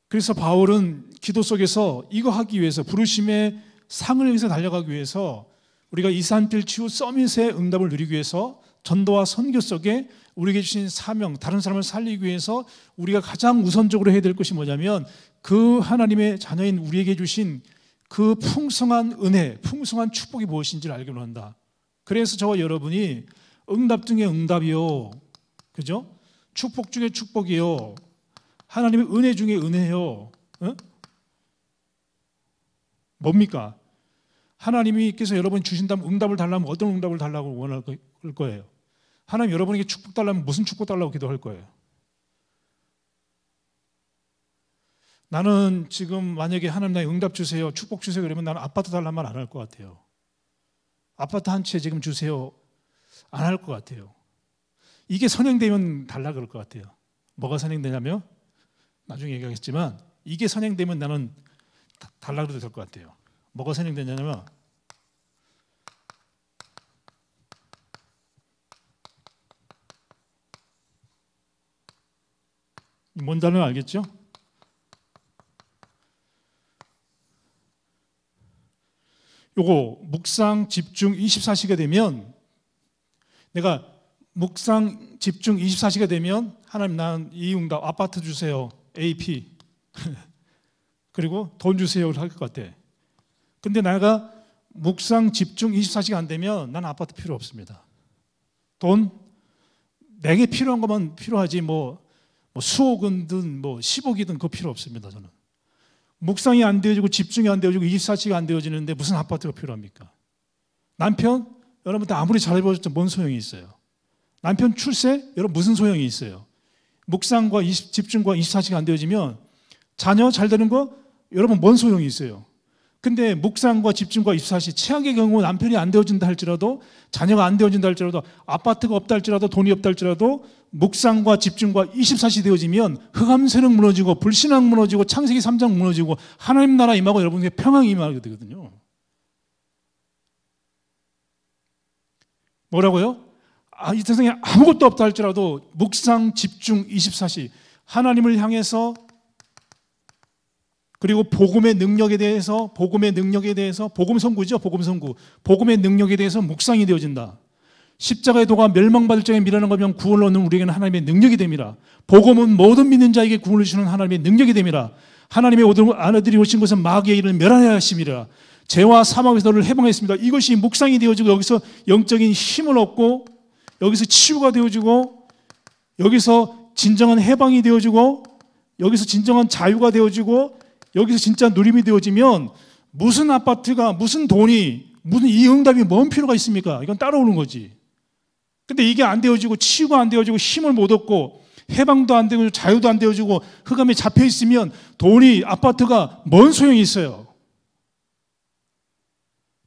그래서 바울은 기도 속에서 이거 하기 위해서 부르심의 상을 위해서 달려가기 위해서 우리가 이산필 치유 서밋의 응답을 누리기 위해서 전도와 선교 속에 우리에게 주신 사명, 다른 사람을 살리기 위해서 우리가 가장 우선적으로 해야 될 것이 뭐냐면 그 하나님의 자녀인 우리에게 주신 그 풍성한 은혜, 풍성한 축복이 무엇인지를 알기로 한다. 그래서 저와 여러분이 응답 중에 응답이요. 그죠? 축복 중에 축복이요. 하나님의 은혜 중에 은혜요. 어? 뭡니까? 하나님이께서 여러분 주신다면 응답을 달라면 어떤 응답을 달라고 원할 거예요? 하나님 여러분에게 축복 달라면 무슨 축복 달라고 기도할 거예요? 나는 지금 만약에 하나님 나 응답 주세요, 축복 주세요 그러면 나는 아파트 달라말안 할 것 같아요. 아파트 한 채 지금 주세요. 안할것 같아요. 이게 선행되면 달라 그럴 것 같아요. 뭐가 선행되냐면 나중에 얘기하겠지만 이게 선행되면 나는 달라 그래도 될 것 같아요. 뭐가 선행되냐면 뭔 단어 알겠죠? 요거 묵상 집중 24시가 되면 내가 묵상 집중 24시가 되면 하나님 난이 응답 아파트 주세요. AP. 그리고 돈 주세요. 할것 같아. 근데 내가 묵상 집중 24시가 안 되면 난 아파트 필요 없습니다. 돈 내게 필요한 것만 필요하지 뭐, 뭐수억은든뭐 10억이든 뭐 그거 필요 없습니다. 저는. 묵상이 안 되어지고 집중이 안 되어지고 24시가 안 되어지는데 무슨 아파트가 필요합니까? 남편 여러분들 아무리 잘해보셨죠 뭔 소용이 있어요? 남편 출세? 여러분 무슨 소용이 있어요? 묵상과 20, 집중과 24시간 안 되어지면 자녀 잘 되는 거 여러분 뭔 소용이 있어요? 근데 묵상과 집중과 24시 최악의 경우 남편이 안 되어진다 할지라도 자녀가 안 되어진다 할지라도 아파트가 없다 할지라도 돈이 없다 할지라도 묵상과 집중과 24시 되어지면 흑암 세력 무너지고 불신앙 무너지고 창세기 3장 무너지고 하나님 나라 임하고 여러분에게 평강이 임하게 되거든요. 뭐라고요? 아, 이 세상에 아무것도 없다 할지라도 묵상 집중 24시 하나님을 향해서 그리고 복음의 능력에 대해서 복음의 능력에 대해서 복음 선구죠 복음 선구 복음의 능력에 대해서 묵상이 되어진다 십자가의 도가 멸망받을 자에 미라는 거면 구원을 얻는 우리에게는 하나님의 능력이 됩니다 복음은 모든 믿는 자에게 구원을 주는 하나님의 능력이 됩니다 하나님의 아들이 오신 것은 마귀의 일을 멸하여 하심이라 죄와 사망에서 너를 해방했습니다. 이것이 묵상이 되어지고 여기서 영적인 힘을 얻고 여기서 치유가 되어지고 여기서 진정한 해방이 되어지고 여기서 진정한 자유가 되어지고 여기서 진짜 누림이 되어지면 무슨 아파트가 무슨 돈이 무슨 이 응답이 뭔 필요가 있습니까? 이건 따라오는 거지. 근데 이게 안 되어지고 치유가 안 되어지고 힘을 못 얻고 해방도 안 되고 자유도 안 되어지고 흑암에 잡혀 있으면 돈이 아파트가 뭔 소용이 있어요?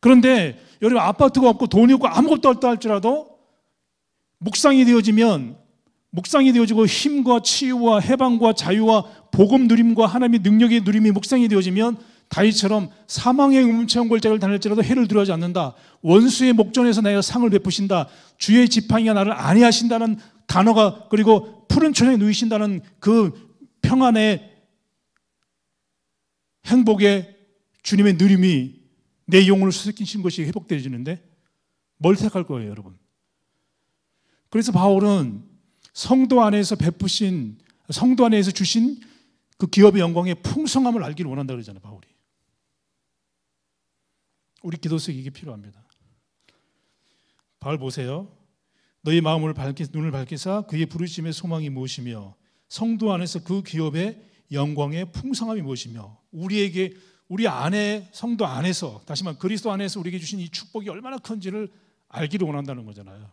그런데 여러분 아파트가 없고 돈이 없고 아무것도 없다 할지라도 묵상이 되어지면 묵상이 되어지고 힘과 치유와 해방과 자유와 복음 누림과 하나님의 능력의 누림이 묵상이 되어지면 다윗처럼 사망의 음체한 골짜기를 다닐지라도 해를 두려워하지 않는다. 원수의 목전에서 내가 상을 베푸신다. 주의 지팡이가 나를 안해하신다는 단어가 그리고 푸른 천에 누이신다는 그 평안의 행복의 주님의 누림이 내 영혼을 수색하신 것이 회복되어지는데 뭘 택할 거예요, 여러분? 그래서 바울은 성도 안에서 베푸신 성도 안에서 주신 그 기업의 영광의 풍성함을 알기를 원한다 그러잖아요, 바울이. 우리 기도석 이게 필요합니다. 바울 보세요. 너희 마음을 밝히 눈을 밝히사 그의 부르심의 소망이 무엇이며 성도 안에서 그 기업의 영광의 풍성함이 무엇이며 우리에게 우리 안에 성도 안에서 다시 말 그리스도 안에서 우리에게 주신 이 축복이 얼마나 큰지를 알기를 원한다는 거잖아요.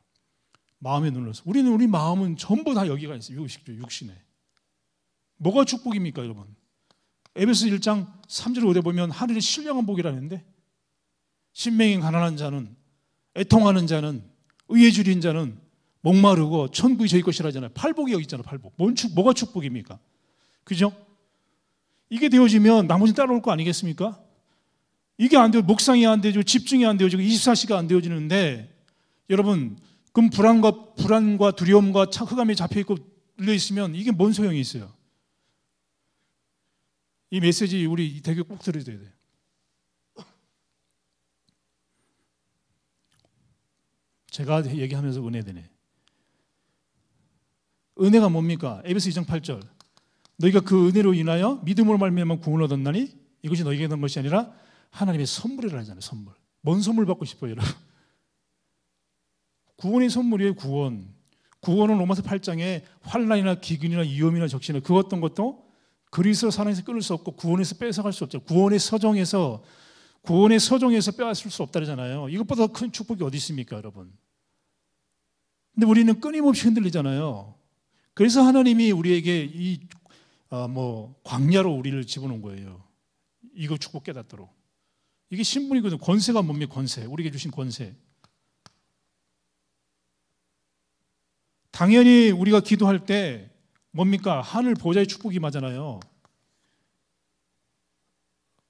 마음에눌러서 우리는 우리 마음은 전부 다 여기가 있어요. 육식주 육신에 뭐가 축복입니까, 여러분? 에베소 1장 3절 에오절 보면 하늘의 신령한 복이라는데 신명이 가난한 자는 애통하는 자는 의에 줄인 자는 목마르고 천국이 저희 것이라잖아요. 팔복이 여기 있잖아요. 팔복. 뭔 축, 뭐가 축복입니까? 그죠? 이게 되어지면 나머지는 따라올 거 아니겠습니까? 이게 안 되고 묵상이 안 되죠. 집중이 안 되어지고 24시가 안 되어지는데 여러분 그럼 불안과 불안과 두려움과 흑암에 잡혀 있고 눌려 있으면 이게 뭔 소용이 있어요? 이 메시지 우리 되게 꼭들으야 돼요. 제가 얘기하면서 은혜 되네. 은혜가 뭡니까? 에베소 2장 8절. 너희가 그 은혜로 인하여 믿음으로 말미암아 구원 얻었나니 이것이 너희에게 있는 것이 아니라 하나님의 선물이라 하잖아요. 선물. 뭔 선물 받고 싶어요, 여러분? 구원이 선물이에요, 구원. 구원은 로마서 8장에 환란이나 기근이나 위험이나 적신이나 그 어떤 것도 그리스도 사랑에서 끊을 수 없고 구원에서 뺏어갈 수 없죠. 구원의 서정에서 구원의 서정에서 빼앗을 수 없다잖아요. 이것보다 큰 축복이 어디 있습니까, 여러분? 근데 우리는 끊임없이 흔들리잖아요. 그래서 하나님이 우리에게 이 어, 뭐 광야로 우리를 집어넣은 거예요. 이거 축복 깨닫도록. 이게 신분이거든. 권세가 뭡니까? 권세. 우리에게 주신 권세. 당연히 우리가 기도할 때 뭡니까? 하늘 보좌의 축복이 맞잖아요.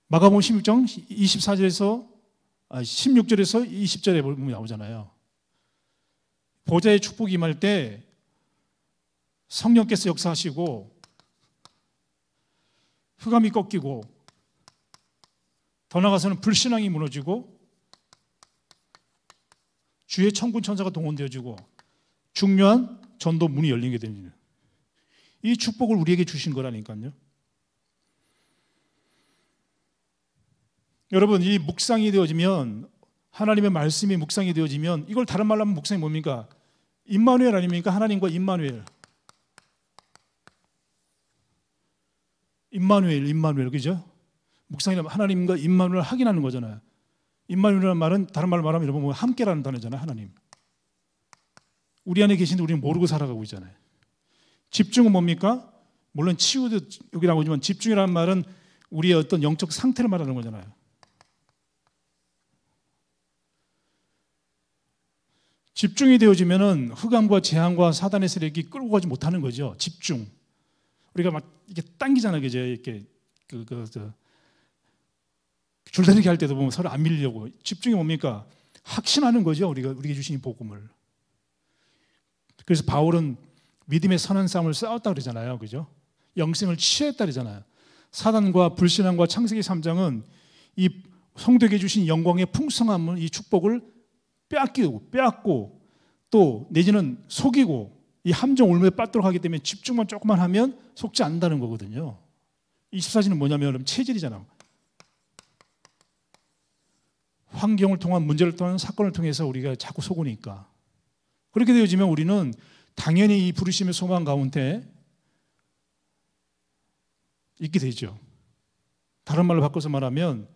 마가복음 16장 24절에서 아, 16절에서 20절에 보면 나오잖아요. 보좌의 축복이 임할 때 성령께서 역사하시고 흑암이 꺾이고 더 나아가서는 불신앙이 무너지고 주의 천군 천사가 동원되어지고 중요한 전도 문이 열리게 되는 다이 축복을 우리에게 주신 거라니까요. 여러분 이 묵상이 되어지면 하나님의 말씀이 묵상이 되어지면 이걸 다른 말로 하면 묵상이 뭡니까? 임마누엘 아닙니까? 하나님과 임마누엘. 임마누엘, 임마누엘, 그죠? 묵상이라 하나님과 임마누엘 확인하는 거잖아요. 임마누엘이라는 말은 다른 말로 말하면 여러분 뭐 함께라는 단어잖아요, 하나님. 우리 안에 계신데 우리는 모르고 살아가고 있잖아요. 집중은 뭡니까? 물론 치유도 여기 나오지만 집중이라는 말은 우리의 어떤 영적 상태를 말하는 거잖아요. 집중이 되어지면 흑암과 재앙과 사단의 세력이 끌고 가지 못하는 거죠. 집중. 우리가 막 이게 당기잖아, 그죠? 이렇게 그, 그, 그, 줄다리기 할 때도 보면 서로 안 밀려고 집중이 뭡니까? 확신하는 거죠. 우리가 우리에게 주신 복음을. 그래서 바울은 믿음의 선한 싸움을 싸웠다 그러잖아요. 그죠? 영생을 취했다 그러잖아요. 사단과 불신앙과 창세기 3장은 이 성도에게 주신 영광의 풍성함을 이 축복을 빼앗기고 빼앗고 또 내지는 속이고 이 함정 올무에 빠뜨려가기 때문에 집중만 조금만 하면 속지 않는다는 거거든요. 24시는 뭐냐면 여러체질이잖아 환경을 통한 문제를 통한 사건을 통해서 우리가 자꾸 속으니까 그렇게 되어지면 우리는 당연히 이 부르심의 소망 가운데 있게 되죠. 다른 말로 바꿔서 말하면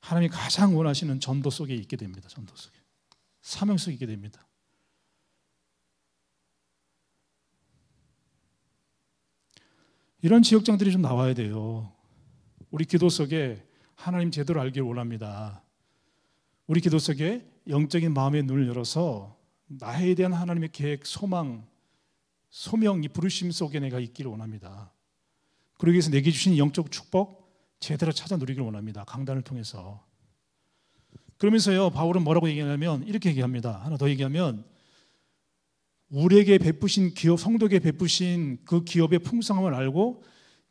하나님이 가장 원하시는 전도 속에 있게 됩니다. 전도 속에 사명 속에 있게 됩니다. 이런 지역장들이 좀 나와야 돼요. 우리 기도 속에 하나님 제대로 알길 원합니다. 우리 기도 속에 영적인 마음의 눈을 열어서 나에 대한 하나님의 계획, 소망, 소명, 이 부르심 속에 내가 있기를 원합니다. 그러기 위해서 내게 주신 영적 축복 제대로 찾아 누리길 원합니다. 강단을 통해서. 그러면서요, 바울은 뭐라고 얘기하냐면 이렇게 얘기합니다. 하나 더 얘기하면 우리에게 베푸신 기업, 성도에게 베푸신 그 기업의 풍성함을 알고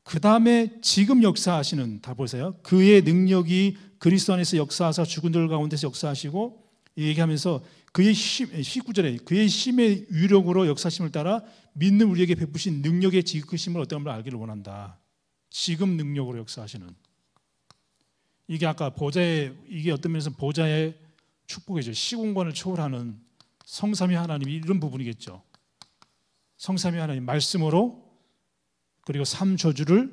그 다음에 지금 역사하시는 다 보세요. 그의 능력이 그리스도 안에서 역사하사 죽은 들 가운데서 역사하시고 얘기하면서 그의 19절에 그의 힘의 유력으로 역사심을 따라 믿는 우리에게 베푸신 능력의 지극심을 어떤 걸 알기를 원한다. 지금 능력으로 역사하시는 이게 아까 보좌의 이게 어떤 면에서 보좌의 축복이죠. 시공간을 초월하는 성삼위 하나님이 이런 부분이겠죠. 성삼위 하나님 말씀으로 그리고 삼 저주를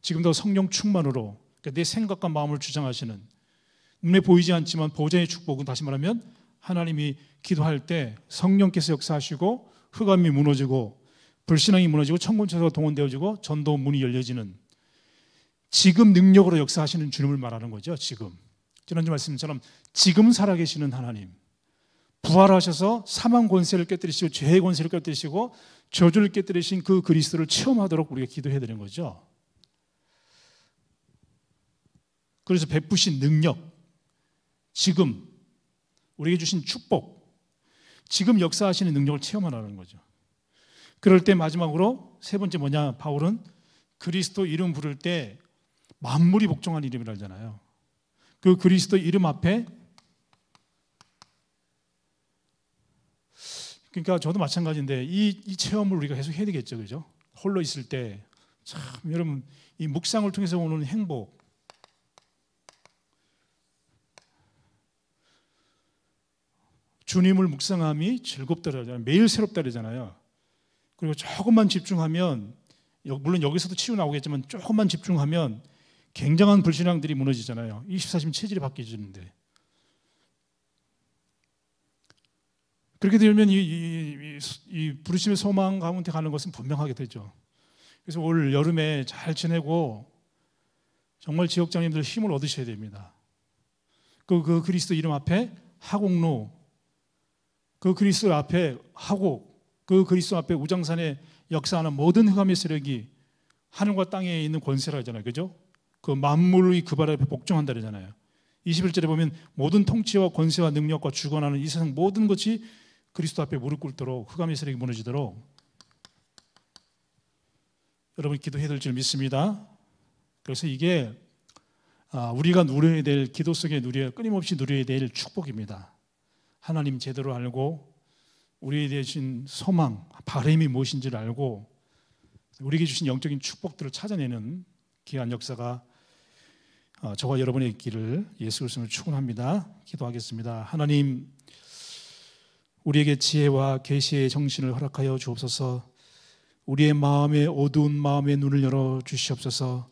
지금도 성령 충만으로 그러니까 내 생각과 마음을 주장하시는 눈에 보이지 않지만 보좌의 축복은 다시 말하면 하나님이 기도할 때 성령께서 역사하시고 흑암이 무너지고 불신앙이 무너지고 천군천사가 동원되어지고 전도 문이 열려지는 지금 능력으로 역사하시는 주님을 말하는 거죠. 지금 지난주 말씀처럼 지금 살아계시는 하나님 부활하셔서 사망 권세를 깨뜨리시고 죄의 권세를 깨뜨리시고 저주를 깨뜨리신 그 그리스도를 체험하도록 우리가 기도해드 되는 거죠. 그래서 베푸신 능력, 지금 우리에게 주신 축복, 지금 역사하시는 능력을 체험하라는 거죠. 그럴 때 마지막으로 세 번째 뭐냐? 바울은 그리스도 이름 부를 때 만물이 복종한 이름이라 하잖아요. 그 그리스도 이름 앞에 그러니까 저도 마찬가지인데 이, 이 체험을 우리가 계속 해야 되겠죠, 그죠? 홀로 있을 때 참 여러분 이 묵상을 통해서 오는 행복. 주님을 묵상함이 즐겁다 잖아요 매일 새롭다 잖아요 그리고 조금만 집중하면 물론 여기서도 치유 나오겠지만 조금만 집중하면 굉장한 불신앙들이 무너지잖아요. 24시면 체질이 바뀌어지는데. 그렇게 되면 이, 이, 이 부르심의 소망 가운데 가는 것은 분명하게 되죠. 그래서 올 여름에 잘 지내고 정말 지역장님들 힘을 얻으셔야 됩니다. 그, 그 그리스도 이름 앞에 하곡로, 그 그리스도 앞에 하곡, 그 그리스도 앞에 우장산에 역사하는 모든 흑암의 세력이 하늘과 땅에 있는 권세라 하잖아요. 그죠? 그만물의그발 앞에 복종한다 그러잖아요. 21절에 보면 모든 통치와 권세와 능력과 주관하는 이 세상 모든 것이 그리스도 앞에 무릎 꿇도록 흑암의 세력이 무너지도록 여러분 기도해야 될줄 믿습니다. 그래서 이게 아, 우리가 누려야 될 기도 속에 누려 끊임없이 누려야 될 축복입니다. 하나님 제대로 알고 우리에 대신 소망, 바램이 무엇인지를 알고 우리에게 주신 영적인 축복들을 찾아내는 귀한 역사가 어, 저와 여러분의 길을 예수 그리스도로 축원합니다. 기도하겠습니다. 하나님 우리에게 지혜와 계시의 정신을 허락하여 주옵소서. 우리의 마음의 어두운 마음의 눈을 열어 주시옵소서.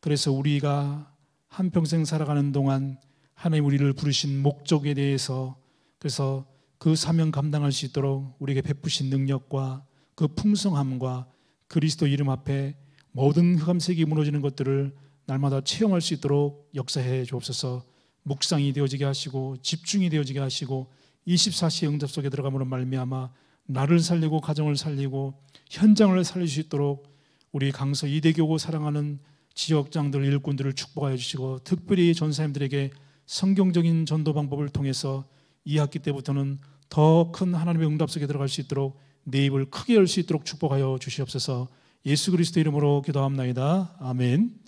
그래서 우리가 한 평생 살아가는 동안 하나님 우리를 부르신 목적에 대해서 그래서 그 사명 감당할 수 있도록 우리에게 베푸신 능력과 그 풍성함과 그리스도 이름 앞에 모든 흑암색이 무너지는 것들을 날마다 체험할 수 있도록 역사해 주옵소서. 묵상이 되어지게 하시고 집중이 되어지게 하시고 24시 응답 속에 들어가므로 말미암아 나를 살리고 가정을 살리고 현장을 살릴 수 있도록 우리 강서 이대교고 사랑하는 지역장들 일꾼들을 축복하여 주시고 특별히 전사님들에게 성경적인 전도 방법을 통해서 2학기 때부터는 더 큰 하나님의 응답 속에 들어갈 수 있도록 내 입을 크게 열 수 있도록 축복하여 주시옵소서 예수 그리스도 이름으로 기도합나이다. 아멘.